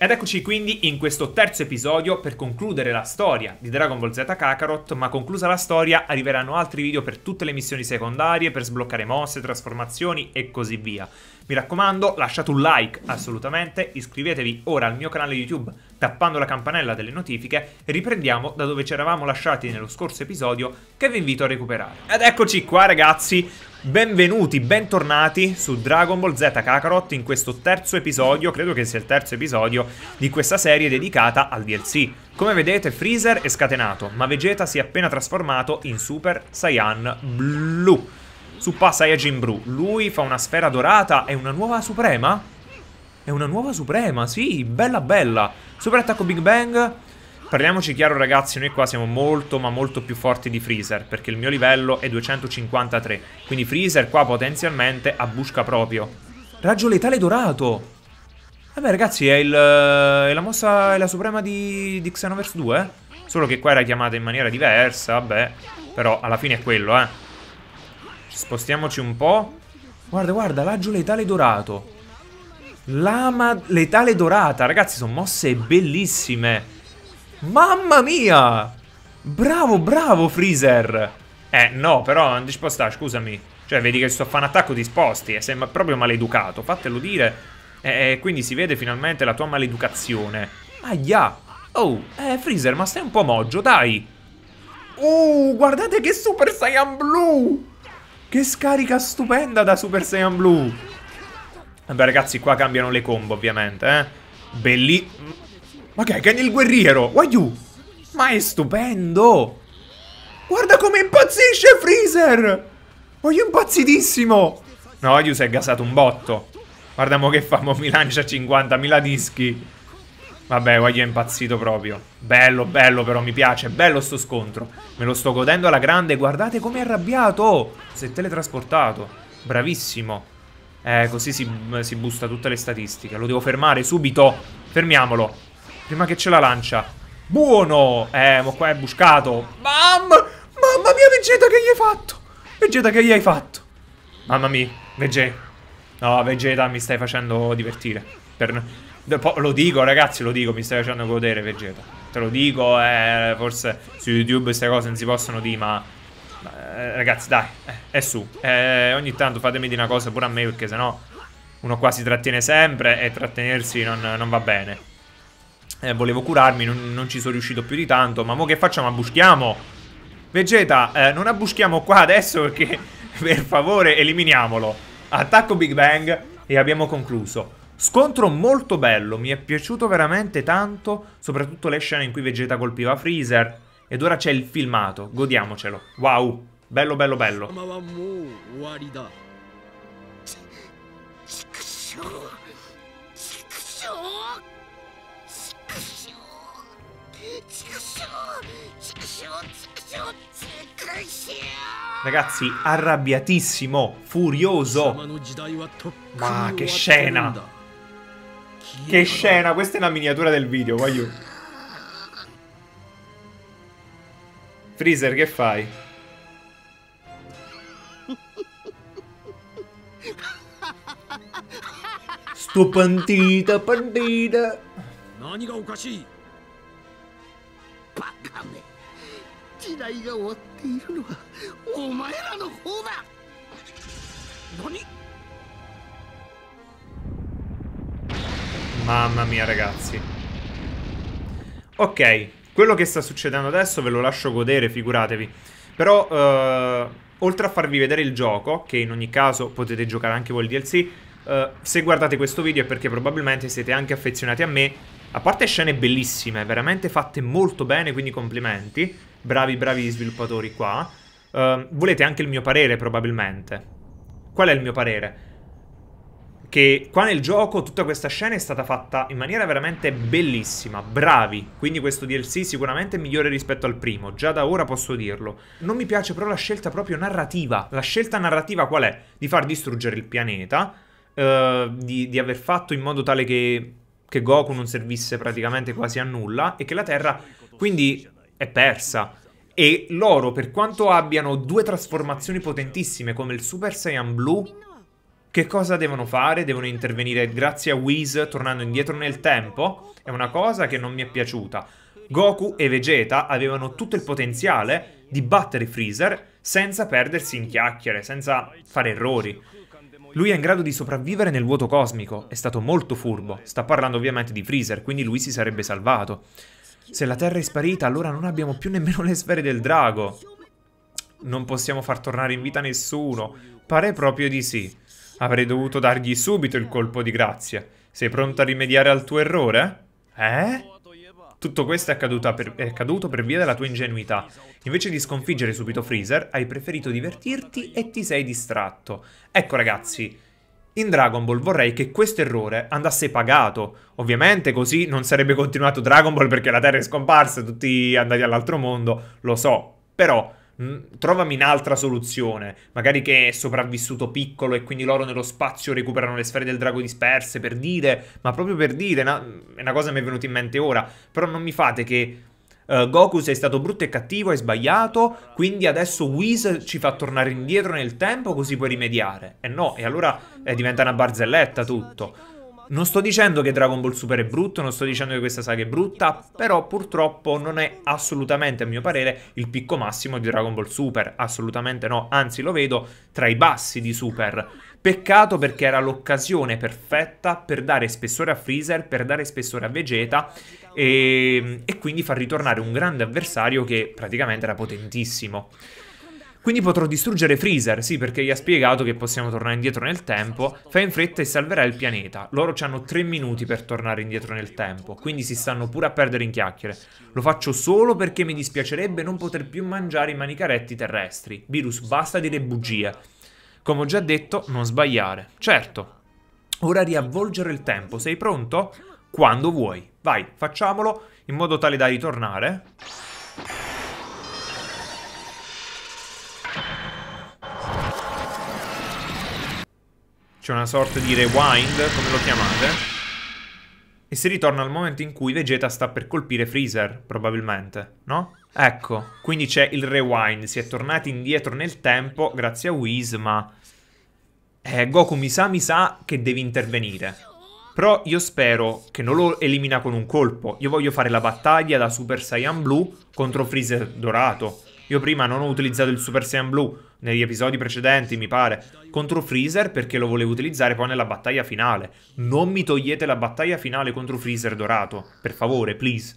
Ed eccoci quindi in questo terzo episodio per concludere la storia di Dragon Ball Z Kakarot, ma conclusa la storia arriveranno altri video per tutte le missioni secondarie, per sbloccare mosse, trasformazioni e così via. Mi raccomando, lasciate un like assolutamente, iscrivetevi ora al mio canale YouTube tappando la campanella delle notifiche e riprendiamo da dove ci eravamo lasciati nello scorso episodio che vi invito a recuperare. Ed eccoci qua ragazzi, Benvenuti, bentornati su Dragon Ball Z Kakarot in questo terzo episodio, credo che sia il terzo episodio di questa serie dedicata al DLC. Come vedete Freezer è scatenato, ma Vegeta si è appena trasformato in Super Saiyan Blue. Suppa Saiyajin Blue, lui fa una sfera dorata e una nuova suprema? È una nuova suprema, sì, bella bella. Super attacco Big Bang, Parliamoci chiaro ragazzi, noi qua siamo molto ma molto più forti di Freezer, perché il mio livello è 253, quindi Freezer qua potenzialmente a busca proprio. Raggio letale dorato! Vabbè ragazzi, è, il, eh, è la mossa, è la suprema di, di Xenoverse 2, eh? Solo che qua era chiamata in maniera diversa, vabbè. Però alla fine è quello, eh. Spostiamoci un po'. Guarda, guarda, raggio letale dorato. Lama letale dorata. Ragazzi, sono mosse bellissime. Mamma mia! Bravo, bravo Freezer! Eh, no, però non ti sposta, scusami. Cioè, vedi che sto a fare un attacco di sposti, e eh, sei proprio maleducato, fatelo dire. E eh, eh, quindi si vede finalmente la tua maleducazione. Aia! Oh, eh, Freezer, ma stai un po' moggio, dai! Oh, guardate che Super Saiyan Blue! Che scarica stupenda da Super Saiyan Blue! Vabbè, ragazzi, qua cambiano le combo, ovviamente, eh. Belli... Ma che è Kenny il guerriero? Why you? Ma è stupendo! Guarda come impazzisce Freezer! Ma io impazzitissimo! No, Wagyu si è gasato un botto. Guarda mo che famo, mi lancia 50.000 dischi. Vabbè, Wagyu è impazzito proprio. Bello, bello però, mi piace. Bello sto scontro. Me lo sto godendo alla grande. Guardate com'è arrabbiato! Si è teletrasportato. Bravissimo. Eh, così si, si busta tutte le statistiche. Lo devo fermare subito. Fermiamolo. Prima che ce la lancia. Buono! Eh, ma qua è buscato. Mamma! Mamma mia, Vegeta, che gli hai fatto? Vegeta, che gli hai fatto? Mamma mia, Vegeta. No, Vegeta, mi stai facendo divertire. Per... Lo dico, ragazzi, lo dico, mi stai facendo godere, Vegeta. Te lo dico, eh, forse su YouTube queste cose non si possono dire, ma... Eh, ragazzi, dai, eh, è su. Eh, ogni tanto fatemi di una cosa pure a me, perché sennò uno qua si trattiene sempre e trattenersi non, non va bene. Eh, volevo curarmi, non, non, ci sono riuscito più di tanto. Ma mo che facciamo? Abbuschiamo? Vegeta, eh, non abbuschiamo qua adesso perché, per favore, eliminiamolo. Attacco Big Bang e abbiamo concluso. Scontro molto bello, mi è piaciuto veramente tanto, soprattutto le scene in cui Vegeta colpiva Freezer. Ed ora c'è il filmato, godiamocelo. Wow, bello bello bello. Ragazzi, arrabbiatissimo, furioso. Ma che scena! Che scena! Questa è una miniatura del video, voglio. Freezer, che fai? Sto pandita, pandita. バカめ時代が終わっているのはお前らの方だ何 oh, oh, Mamma mia ragazzi Ok, quello che sta succedendo adesso ve lo lascio godere, figuratevi Però, eh, oltre a farvi vedere il gioco, che in ogni caso potete giocare anche voi il DLC eh, Se guardate questo video è perché probabilmente siete anche affezionati a me a parte scene bellissime, veramente fatte molto bene, quindi complimenti. Bravi, bravi sviluppatori qua. Uh, volete anche il mio parere, probabilmente. Qual è il mio parere? Che qua nel gioco tutta questa scena è stata fatta in maniera veramente bellissima, bravi. Quindi questo DLC sicuramente è migliore rispetto al primo, già da ora posso dirlo. Non mi piace però la scelta proprio narrativa. La scelta narrativa qual è? Di far distruggere il pianeta, uh, di, di aver fatto in modo tale che che Goku non servisse praticamente quasi a nulla e che la Terra quindi è persa. E loro, per quanto abbiano due trasformazioni potentissime come il Super Saiyan Blue, che cosa devono fare? Devono intervenire grazie a Whis tornando indietro nel tempo? È una cosa che non mi è piaciuta. Goku e Vegeta avevano tutto il potenziale di battere Freezer senza perdersi in chiacchiere, senza fare errori. Lui è in grado di sopravvivere nel vuoto cosmico, è stato molto furbo, sta parlando ovviamente di Freezer, quindi lui si sarebbe salvato. Se la Terra è sparita, allora non abbiamo più nemmeno le sfere del drago. Non possiamo far tornare in vita nessuno. Pare proprio di sì. Avrei dovuto dargli subito il colpo di grazia. Sei pronto a rimediare al tuo errore? Eh? Tutto questo è accaduto, per, è accaduto per via della tua ingenuità. Invece di sconfiggere subito Freezer, hai preferito divertirti e ti sei distratto. Ecco ragazzi, in Dragon Ball vorrei che questo errore andasse pagato. Ovviamente così non sarebbe continuato Dragon Ball perché la Terra è scomparsa, tutti andati all'altro mondo, lo so. Però Mm, trovami un'altra soluzione. Magari che è sopravvissuto piccolo e quindi loro nello spazio recuperano le sfere del drago disperse, per dire, ma proprio per dire, na- è una cosa che mi è venuta in mente ora, però non mi fate che... Uh, Goku sei stato brutto e cattivo, hai sbagliato, quindi adesso Whis ci fa tornare indietro nel tempo così puoi rimediare. E eh no, e allora eh, diventa una barzelletta tutto. Non sto dicendo che Dragon Ball Super è brutto, non sto dicendo che questa saga è brutta, però purtroppo non è assolutamente, a mio parere, il picco massimo di Dragon Ball Super, assolutamente no, anzi lo vedo tra i bassi di Super. Peccato perché era l'occasione perfetta per dare spessore a Freezer, per dare spessore a Vegeta e, ehm, e quindi far ritornare un grande avversario che praticamente era potentissimo. Quindi potrò distruggere Freezer, sì, perché gli ha spiegato che possiamo tornare indietro nel tempo. Fa in fretta e salverà il pianeta. Loro hanno 3 minuti per tornare indietro nel tempo, quindi si stanno pure a perdere in chiacchiere. Lo faccio solo perché mi dispiacerebbe non poter più mangiare i manicaretti terrestri. Virus, basta dire bugie. Come ho già detto, non sbagliare. Certo. Ora riavvolgere il tempo. Sei pronto? Quando vuoi. Vai, facciamolo in modo tale da ritornare. C'è una sorta di rewind, come lo chiamate. E si ritorna al momento in cui Vegeta sta per colpire Freezer, probabilmente, no? Ecco, quindi c'è il rewind, si è tornati indietro nel tempo grazie a Whis, ma... Eh, Goku mi sa, mi sa che devi intervenire. Però io spero che non lo elimina con un colpo. Io voglio fare la battaglia da Super Saiyan Blue contro Freezer Dorato. Io prima non ho utilizzato il Super Saiyan Blue negli episodi precedenti, mi pare, contro Freezer perché lo volevo utilizzare poi nella battaglia finale. Non mi togliete la battaglia finale contro Freezer dorato, per favore, please.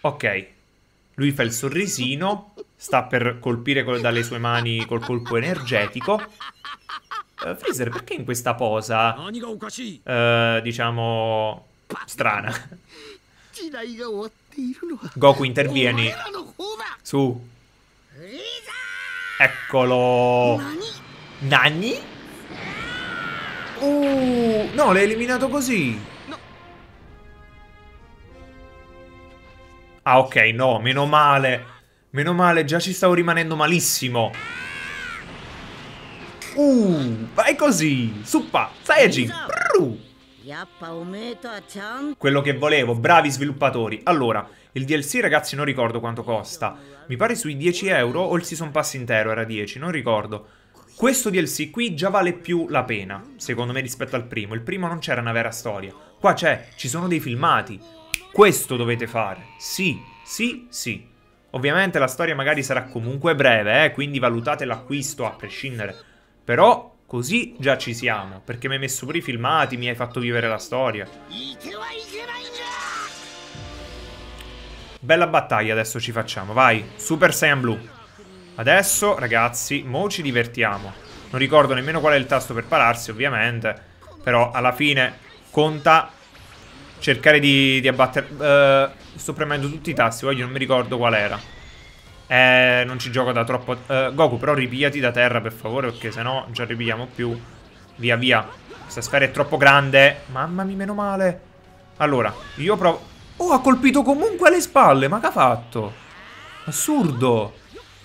Ok. Lui fa il sorrisino, sta per colpire dalle sue mani col colpo energetico. Uh, Freezer, perché in questa posa, uh, diciamo, strana? Oh Goku intervieni. Su. Eccolo. Nani? Uh, no, l'hai eliminato così. Ah, ok, no, meno male. Meno male, già ci stavo rimanendo malissimo. Uh, vai così. Suppa, Saiyajin. Quello che volevo, bravi sviluppatori. Allora, il DLC ragazzi non ricordo quanto costa. Mi pare sui 10 euro o il season pass intero era 10, non ricordo. Questo DLC qui già vale più la pena, secondo me, rispetto al primo. Il primo non c'era una vera storia. Qua c'è, ci sono dei filmati. Questo dovete fare. Sì, sì, sì. Ovviamente la storia magari sarà comunque breve, eh, quindi valutate l'acquisto a prescindere. Però Così già ci siamo, perché mi hai messo pure i filmati, mi hai fatto vivere la storia. Bella battaglia adesso ci facciamo, vai. Super Saiyan Blue. Adesso, ragazzi, mo ci divertiamo. Non ricordo nemmeno qual è il tasto per pararsi, ovviamente. Però alla fine conta cercare di, di abbattere... Uh, sto premendo tutti i tasti, voglio, non mi ricordo qual era. Eh, non ci gioco da troppo... Eh, Goku, però ripigliati da terra, per favore, perché sennò non ci ripigliamo più. Via, via. Questa sfera è troppo grande. Mamma mia, meno male. Allora, io provo... Oh, ha colpito comunque alle spalle, ma che ha fatto? Assurdo.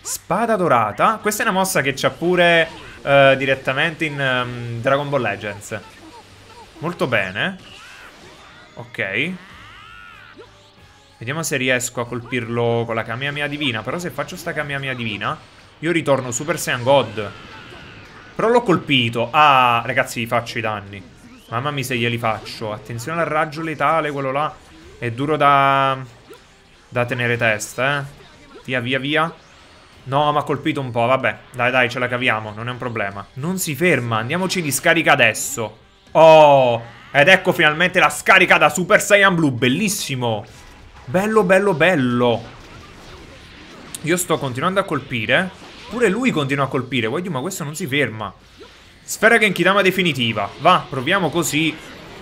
Spada dorata. Questa è una mossa che c'ha pure eh, direttamente in um, Dragon Ball Legends. Molto bene. Ok. Vediamo se riesco a colpirlo con la camia mia Divina. Però se faccio sta mia Divina, io ritorno Super Saiyan God. Però l'ho colpito. Ah, ragazzi, gli faccio i danni. Mamma mia se glieli faccio. Attenzione al raggio letale, quello là. È duro da... Da tenere testa, eh. Via, via, via. No, ma ha colpito un po', vabbè. Dai, dai, ce la caviamo, non è un problema. Non si ferma, andiamoci di scarica adesso. Oh, ed ecco finalmente la scarica da Super Saiyan Blue, bellissimo. Bello, bello, bello. Io sto continuando a colpire. Pure lui continua a colpire. Voglio, ma questo non si ferma. Sfera Genkidama definitiva. Va, proviamo così.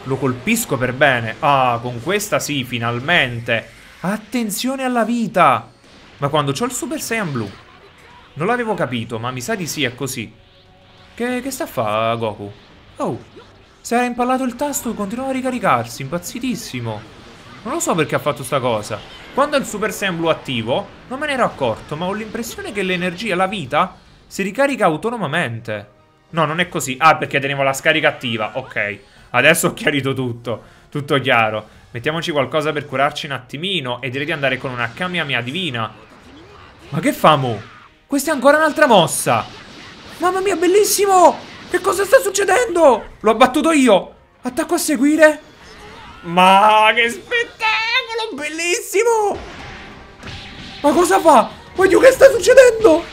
Lo colpisco per bene. Ah, con questa sì, finalmente. Attenzione alla vita. Ma quando c'ho il Super Saiyan Blue Non l'avevo capito, ma mi sa di sì, è così. Che, che sta a fare Goku? Oh, si era impallato il tasto e continuava a ricaricarsi, impazzitissimo. Non lo so perché ha fatto sta cosa. Quando il Super Saiyan Blue attivo, non me ne ero accorto, ma ho l'impressione che l'energia, la vita, si ricarica autonomamente. No, non è così. Ah, perché tenevo la scarica attiva. Ok. Adesso ho chiarito tutto. Tutto chiaro. Mettiamoci qualcosa per curarci un attimino e direi di andare con una Kamiamia divina. Ma che famo? Questa è ancora un'altra mossa. Mamma mia, bellissimo! Che cosa sta succedendo? L'ho abbattuto io! Attacco a seguire? Ma che spettacolo, bellissimo! Ma cosa fa? Wayu, che sta succedendo?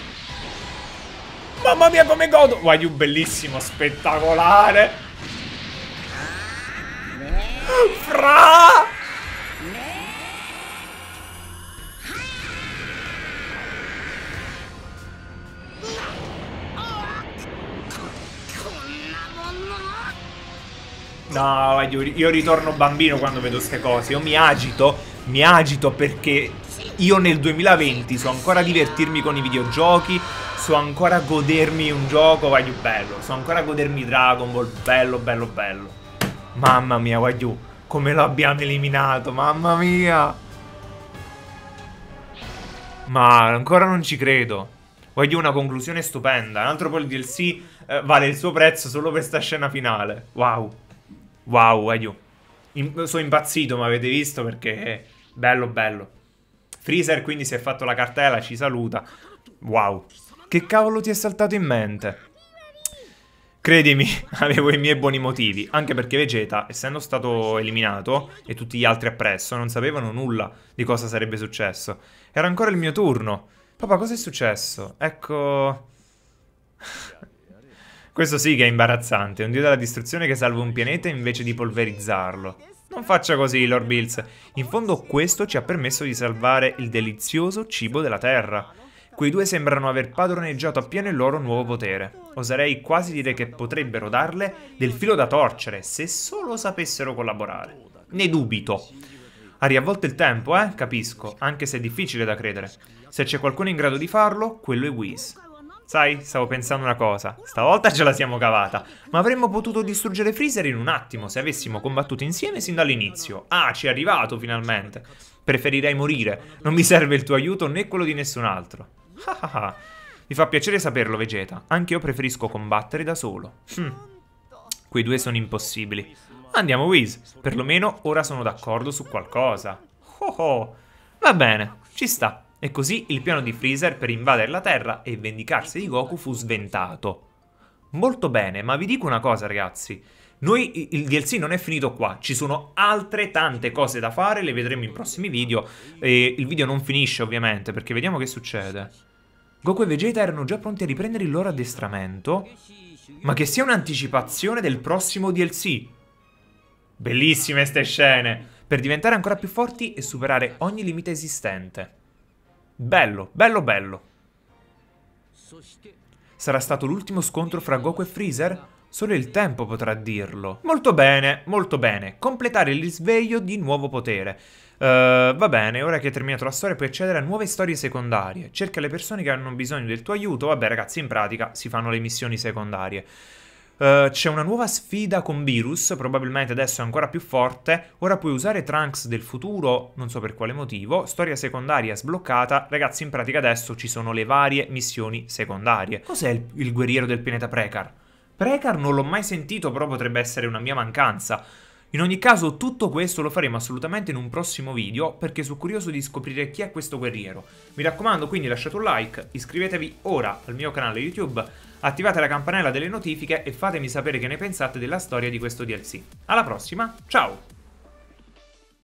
Mamma mia, come godo! Wayu, bellissimo, spettacolare! Fra! No, io, io ritorno bambino quando vedo queste cose. Io mi agito, mi agito perché io nel 2020 so ancora divertirmi con i videogiochi, so ancora godermi un gioco, voglio bello, so ancora godermi Dragon Ball, bello, bello, bello. Mamma mia, voglio come lo abbiamo eliminato, mamma mia. Ma ancora non ci credo. Voglio una conclusione stupenda. Un altro po' il DLC eh, vale il suo prezzo solo per questa scena finale. Wow. Wow, Edio. In sono impazzito, ma avete visto perché bello bello. Freezer quindi si è fatto la cartella, ci saluta. Wow. Che cavolo ti è saltato in mente? Credimi, avevo i miei buoni motivi, anche perché Vegeta, essendo stato eliminato e tutti gli altri appresso, non sapevano nulla di cosa sarebbe successo. Era ancora il mio turno. Papà, cosa è successo? Ecco... Questo sì che è imbarazzante, un dio della distruzione che salva un pianeta invece di polverizzarlo. Non faccia così, Lord Bills. In fondo questo ci ha permesso di salvare il delizioso cibo della Terra. Quei due sembrano aver padroneggiato appieno il loro nuovo potere. Oserei quasi dire che potrebbero darle del filo da torcere se solo sapessero collaborare. Ne dubito. Ha riavvolto il tempo, eh? Capisco, anche se è difficile da credere. Se c'è qualcuno in grado di farlo, quello è Whis. Sai, stavo pensando una cosa. Stavolta ce la siamo cavata. Ma avremmo potuto distruggere Freezer in un attimo se avessimo combattuto insieme sin dall'inizio. Ah, ci è arrivato finalmente. Preferirei morire. Non mi serve il tuo aiuto né quello di nessun altro. Ah Mi fa piacere saperlo, Vegeta. Anche io preferisco combattere da solo. Hm. Quei due sono impossibili. Andiamo, Whis. Perlomeno ora sono d'accordo su qualcosa. Oh oh. Va bene, ci sta. E così il piano di Freezer per invadere la Terra e vendicarsi di Goku fu sventato. Molto bene, ma vi dico una cosa ragazzi. Noi il DLC non è finito qua, ci sono altre tante cose da fare, le vedremo in prossimi video. E il video non finisce ovviamente, perché vediamo che succede. Goku e Vegeta erano già pronti a riprendere il loro addestramento, ma che sia un'anticipazione del prossimo DLC. Bellissime ste scene! Per diventare ancora più forti e superare ogni limite esistente. Bello, bello, bello. Sarà stato l'ultimo scontro fra Goku e Freezer? Solo il tempo potrà dirlo. Molto bene, molto bene. Completare il risveglio di nuovo potere. Uh, va bene, ora che hai terminato la storia puoi accedere a nuove storie secondarie. Cerca le persone che hanno bisogno del tuo aiuto. Vabbè ragazzi, in pratica si fanno le missioni secondarie. Eh, c'è una nuova sfida con Virus, probabilmente adesso è ancora più forte. Ora puoi usare Trunks del futuro, non so per quale motivo. Storia secondaria sbloccata. Ragazzi, in pratica adesso ci sono le varie missioni secondarie. Cos'è il, il guerriero del pianeta Precar? Precar non l'ho mai sentito, però potrebbe essere una mia mancanza. In ogni caso tutto questo lo faremo assolutamente in un prossimo video perché sono curioso di scoprire chi è questo guerriero. Mi raccomando quindi lasciate un like, iscrivetevi ora al mio canale YouTube, attivate la campanella delle notifiche e fatemi sapere che ne pensate della storia di questo DLC. Alla prossima, ciao!